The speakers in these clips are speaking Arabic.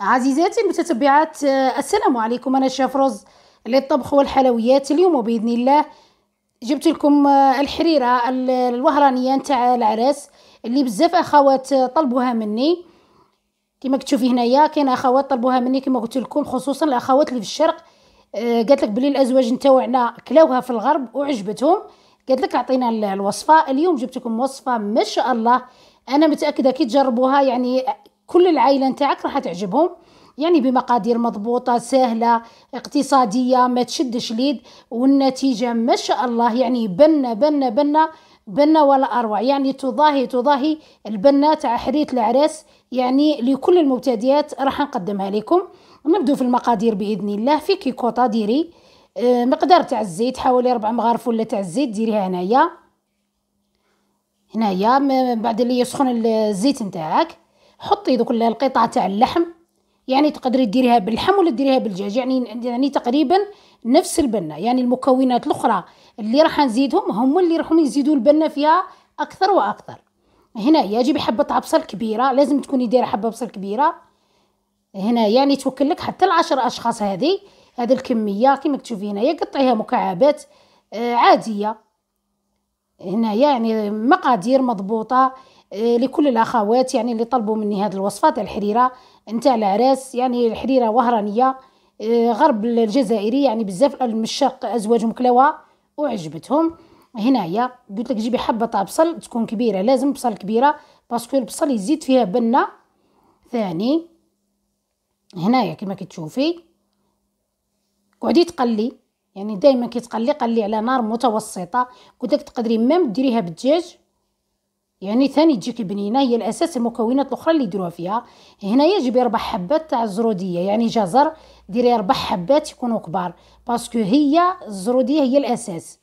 عزيزاتي المتتبعات آه، السلام عليكم انا شاف رز للطبخ والحلويات اليوم باذن الله جبت لكم آه، الحريره الوهرانيه نتاع العراس اللي بزاف اخوات آه، طلبوها مني كما كتشوفي هنايا كاين اخوات طلبوها مني كما قلت لكم خصوصا الاخوات اللي في الشرق قالت لك بلي الازواج نتاعنا كلاوها في الغرب وعجبتهم قالت لك عطينا الوصفه اليوم جبت لكم وصفه ما شاء الله انا متاكده كي تجربوها يعني كل العائلة نتاعك راح تعجبهم يعني بمقادير مضبوطة سهلة اقتصادية ما تشدش ليد والنتيجة ما شاء الله يعني بنة بنة بنة بنة ولا أروع يعني تضاهي تضاهي البنة تاع حريت العراس يعني لكل المبتدئات راح نقدمها لكم نبدو في المقادير بإذن الله في كيكوطة ديري آه، مقدار تاع الزيت حوالي ربع مغارف ولا تاع الزيت ديريها هنايا هنايا بعد اللي يسخن الزيت نتاعك حطي دوك القطع تاع اللحم يعني تقدري ديريها باللحم ولا ديريها بالدجاج يعني يعني تقريبا نفس البنه يعني المكونات الاخرى اللي راح نزيدهم هم اللي راحوا يزيدوا البنه فيها اكثر واكثر هنايا جيبي حبه عبصل كبيره لازم تكوني دايره حبه عبصل كبيره هنا يعني توكل لك حتى العشر اشخاص هذه هذه الكميه كما تشوفي هنايا قطعيها مكعبات آه، عاديه هنا يعني مقادير مضبوطه آه، لكل الاخوات يعني اللي طلبوا مني هذه الوصفه تاع الحريره نتاع العراس يعني الحريره وهرانيه آه، غرب الجزائري يعني بزاف المشاق ازواجهم كلاوها وعجبتهم هنايا قلت لك جيبي حبه تاع بصل تكون كبيره لازم بصل كبيره باسكو البصل يزيد فيها بنه ثاني هنايا كما كي تشوفي قعدي تقلي يعني دائما كي تقلي قلي على نار متوسطه قلت لك تقدري ميم ديريها بالدجاج يعني ثاني تجيك البنينه هي الاساس المكونات الاخرى اللي يديروها فيها هنا يجب اربع حبات تاع الزروديه يعني جزر ديري اربع حبات يكونوا كبار باسكو هي الزروديه هي الاساس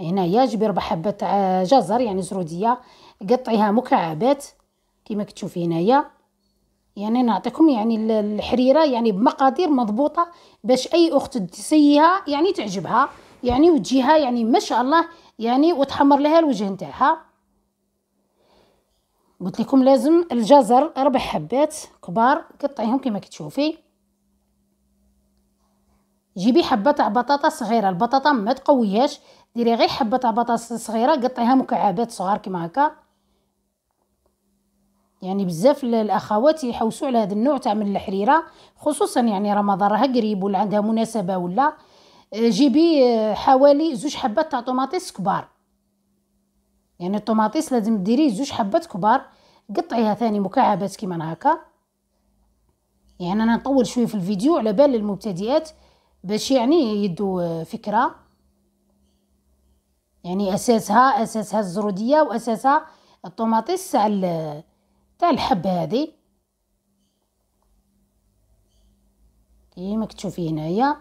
هنا يجب اربع حبات تاع جزر يعني زروديه قطعيها مكعبات كما كتشوفي هنايا يعني نعطيكم يعني الحريره يعني بمقادير مضبوطه باش اي اخت تسيها يعني تعجبها يعني وتجيها يعني ما شاء الله يعني وتحمر لها الوجه نتاعها قلت لكم لازم الجزر اربع حبات كبار قطعيهم كما كتشوفي جيبي حبه تاع بطاطا صغيره البطاطا ما تقويهاش ديري غير حبه تاع بطاطا صغيره قطعيها مكعبات صغار كما هكا يعني بزاف الاخوات يحوسوا على هذا النوع تاع من الحريره خصوصا يعني رمضان راه قريب ولا عندها مناسبه ولا آه، جيبي آه، حوالي زوج حبات تاع طوماطيس كبار يعني الطوماطيس لازم ديري زوج حبات كبار قطعيها ثاني مكعبات كيما هكا يعني انا نطول شويه في الفيديو على بال المبتدئات باش يعني يدوا آه، فكره يعني اساسها اساسها الزروديه واساسها الطوماطيس تاع تاع الحب هذه كيما إيه، كتشوفي هنايا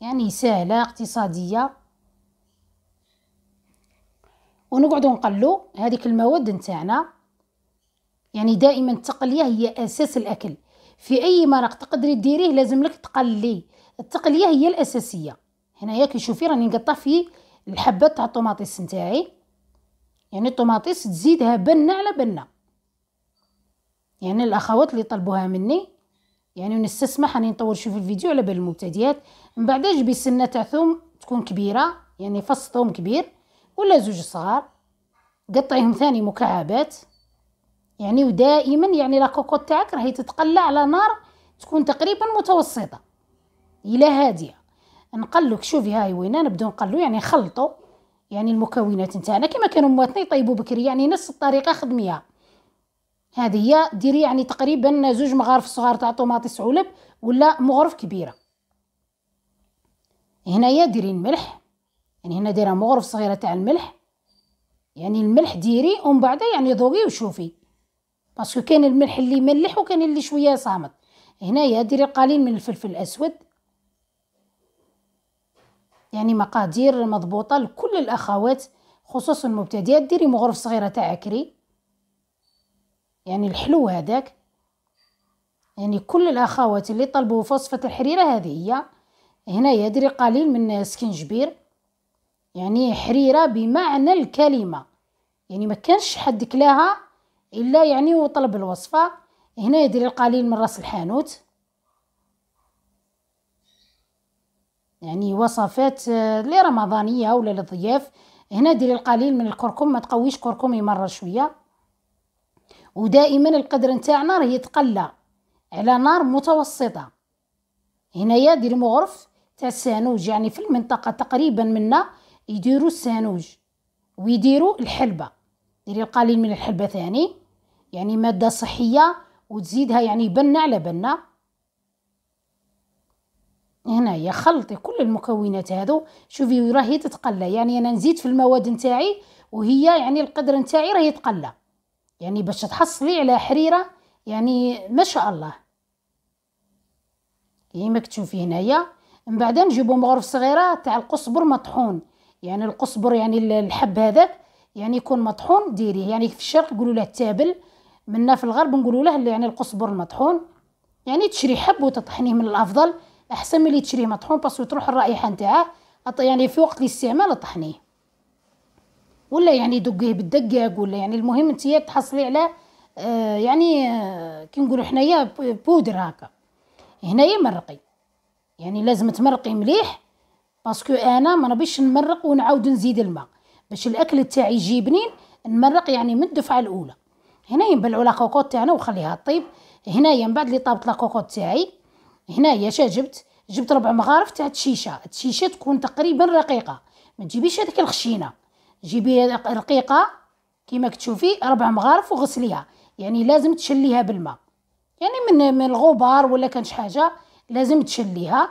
يعني سهله اقتصاديه ونقعدوا نقلوا هذيك المواد نتاعنا يعني دائما التقليه هي اساس الاكل في اي مرق تقدري ديريه لازم لك تقلي التقليه هي الاساسيه هنايا كي شوفي راني نقطع في الحبات تاع الطوماطيس نتاعي يعني الطوماطيس تزيدها بنه على بنه يعني الاخوات اللي طلبوها مني يعني ونستسمح راني نطول شوف الفيديو على بال المبتدئات من بعد جبي السنه تاع ثوم تكون كبيره يعني فص ثوم كبير ولا زوج صغار قطعيهم ثاني مكعبات يعني ودائما يعني لا كوكوط تاعك راهي تتقلى على نار تكون تقريبا متوسطه الى هاديه نقلوك شوفي هاي وين نبداو نقلو يعني خلطو يعني المكونات نتاعنا كما كانوا مواتنا يطيبوا بكري يعني نفس الطريقه خدميها هذه هي ديري يعني تقريبا زوج مغارف صغار تاع طوماطيس علب ولا مغرف كبيره هنايا ديري الملح يعني هنا دايره مغرف صغيره تاع الملح يعني الملح ديري ومن بعد يعني ذوقي وشوفي باسكو كاين الملح اللي ملح وكاين اللي شويه صامت هنايا ديري قليل من الفلفل الاسود يعني مقادير مضبوطه لكل الاخوات خصوصا المبتدئات ديري مغرف صغيره تاع عكري يعني الحلو هذاك يعني كل الاخوات اللي طلبوا وصفه الحريره هذه هي هنايا ديري قليل من سكنجبير يعني حريرة بمعنى الكلمة يعني ما كانش حد كلاها إلا يعني وطلب الوصفة هنا يدير القليل من راس الحانوت يعني وصفات آه، لي رمضانية ولا للضياف هنا ديري القليل من الكركم ما تقويش كركمي مرة شوية ودائما القدر نتاع نار يتقلى على نار متوسطة هنايا ديري مغرف تاع يعني في المنطقة تقريبا منا يديروا السانوج ويديروا الحلبة ديري القليل من الحلبة ثاني يعني مادة صحية وتزيدها يعني بنة على بنة هنايا خلطي كل المكونات هادو شوفي راهي تتقلى يعني انا نزيد في المواد نتاعي وهي يعني القدر نتاعي راهي تقلى يعني باش تحصلي على حريره يعني ما شاء الله كيما تشوفي هنايا من بعد نجيبو مغرف صغيره تاع القصبر مطحون يعني القصبر يعني الحب هذاك يعني يكون مطحون ديريه يعني في الشرق نقولوا له التابل منا في الغرب نقولوا له يعني القصبر المطحون يعني تشري حب وتطحنيه من الافضل احسن ملي تشريه مطحون باسكو تروح الرائحه نتاعه يعني في وقت الاستعمال طحنيه ولا يعني دقيه بالدقاق ولا يعني المهم انت تحصلي على آه يعني آه كي نقولوا حنايا بودر هكا هنايا مرقي يعني لازم تمرقي مليح باسكو انا ما نبيش نمرق ونعاود نزيد الماء باش الاكل تاعي يجي بنين نمرق يعني من الدفعه الاولى هنا نبلعوا لا كوكوط تاعنا وخليها طيب هنايا من بعد اللي طابت لا كوكوط تاعي هنايا شا جبت جبت ربع مغارف تاع الشيشه الشيشه تكون تقريبا رقيقه ما تجيبيش هذيك الخشينه جيبي رقيقه كيما كتشوفي ربع مغارف وغسليها يعني لازم تشليها بالماء يعني من من الغبار ولا كان شي حاجه لازم تشليها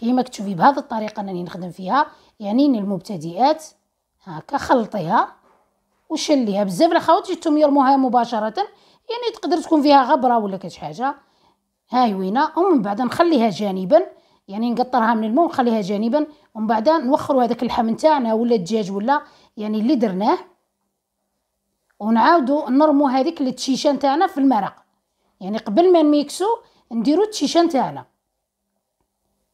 كيما كتشوفي بهذه الطريقه انني نخدم فيها يعني للمبتدئات هكا خلطيها وشليها بزاف الخواط جيتهم يرموها مباشره يعني تقدر تكون فيها غبره ولا كاش حاجه هاي وينه ومن بعد نخليها جانبا يعني نقطرها من الماء ونخليها جانبا ومن بعد نوخروا هذاك اللحم تاعنا ولا الدجاج ولا يعني اللي درناه ونعاودوا نرمو هذيك التشيشه تاعنا في المرق يعني قبل ما نميكسو نديرو التشيشه تاعنا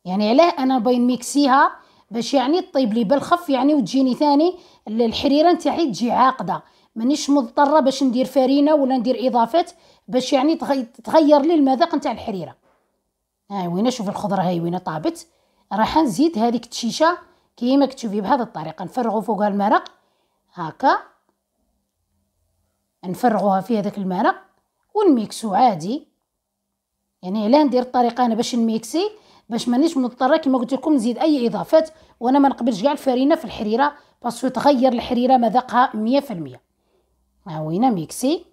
يعني علاه انا باين ميكسيها باش يعني طيب لي بالخف يعني وتجيني ثاني الحريره نتاعي تجي عاقده مانيش مضطره باش ندير فرينه ولا ندير اضافات باش يعني تغير لي المذاق نتاع الحريره ها وين شوف الخضره هاي وين طابت راح نزيد هذيك التشيشه كيما كتشوفي بهذه الطريقه نفرغوا فوقها المرق هكا نفرغوها في هذاك المرق ونميكسو عادي يعني لا ندير الطريقه انا باش نميكسي باش مانيش مضطره كما قلت لكم نزيد اي اضافات وانا ما نقبلش كاع الفرينه في الحريره باسكو تغير الحريره مذاقها 100% ها وينا ميكسي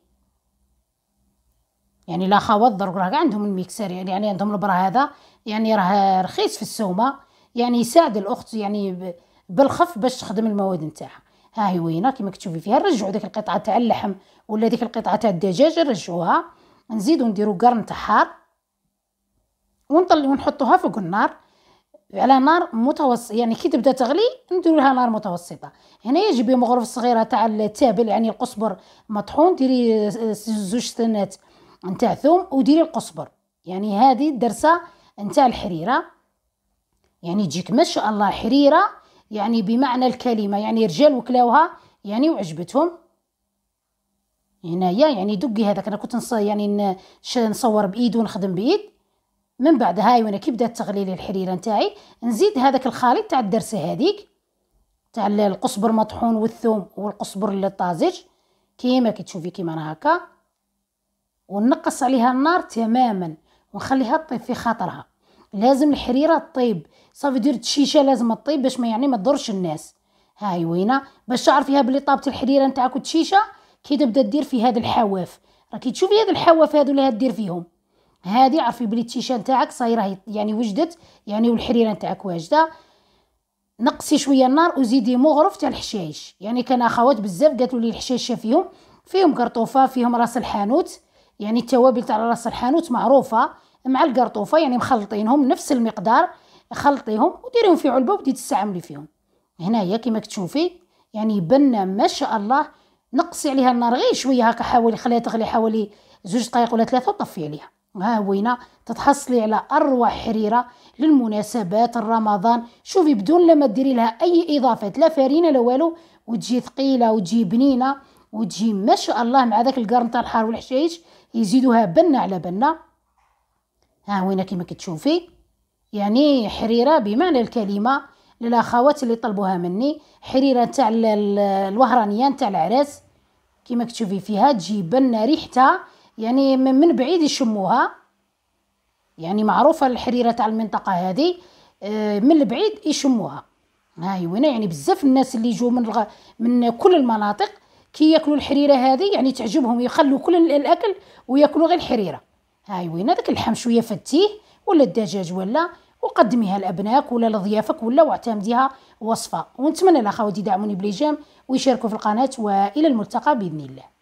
يعني لا خوض درك راه عندهم الميكسر يعني،, يعني عندهم البرا هذا يعني راه رخيص في السومه يعني يساعد الاخت يعني بالخف باش تخدم المواد نتاعها ها هي وينا كما كتشوفي فيها نرجعوا ديك القطعه تاع اللحم ولا ديك القطعه تاع الدجاج نرجعوها نزيدو نديرو قرن حار ونطلي ونحطوها فوق النار على نار متوسط يعني كي تبدا تغلي نديرو لها نار متوسطه هنايا جيبي مغرف صغيره تاع التابل يعني القصبر مطحون ديري زوج سنات نتاع ثوم وديري القصبر يعني هذه الدرسه نتاع الحريره يعني تجيك ما شاء الله حريره يعني بمعنى الكلمه يعني رجال وكلاوها يعني وعجبتهم هنايا يعني دقي هذاك انا كنت نصور يعني نصور بايد ونخدم بايد من بعد هاي وانا كي بدات تغلي لي الحريره نتاعي نزيد هذاك الخليط تاع الدرسه هذيك تاع القصبر مطحون والثوم والقصبر الطازج كيما كي تشوفي كيما انا هكا ونقص عليها النار تماما ونخليها تطيب في خاطرها لازم الحريره تطيب صافي دير الشيشه لازم تطيب باش ما يعني ما تضرش الناس هاي وينه باش تعرفيها بلي طابت الحريره نتاعك وتشيشه كي تبدا دير في هاد الحواف راكي تشوفي هاد الحواف هادو اللي هدير فيهم هادي عرفي بلي التيشان تاعك صايره يعني وجدت يعني والحريره تاعك واجده نقصي شويه النار وزيدي مغرف تاع الحشايش يعني كان اخوات بزاف قالوا لي الحشايش فيهم فيهم قرطوفه فيهم راس الحانوت يعني التوابل تاع راس الحانوت معروفه مع القرطوفه يعني مخلطينهم نفس المقدار خلطيهم وديريهم في علبه وبدي تستعملي فيهم هنايا كما كتشوفي يعني بنا ما شاء الله نقصي عليها النار غير شويه هكا حوالي خليها تغلي حوالي زوج دقائق ولا ثلاثه وطفي عليها ها وينا تتحصلي على اروع حريره للمناسبات رمضان شوفي بدون لما ديري لها اي اضافات لا فارينه لا والو وتجي ثقيله وتجي بنينه وتجي ما شاء الله مع ذاك القرن تاع الحار والحشايش يزيدوها بنه على بنه وينا كما كتشوفي يعني حريره بمعنى الكلمه للاخوات اللي طلبوها مني حريره تاع الوهرانيه تاع العراس كما كتشوفي فيها تجي بنه ريحتها يعني من بعيد يشموها يعني معروفة الحريرة تاع المنطقة هذه آه، من البعيد يشموها هاي وين يعني بزاف الناس اللي يجوا من الغ... من كل المناطق كي ياكلوا الحريره هذه يعني تعجبهم يخلوا كل الاكل وياكلوا غير الحريره هاي وين هذاك اللحم شويه فتيه ولا الدجاج ولا وقدميها لابنائك ولا لضيافك ولا واعتمديها وصفه ونتمنى الاخوات يدعموني بليجام ويشاركوا في القناه والى الملتقى باذن الله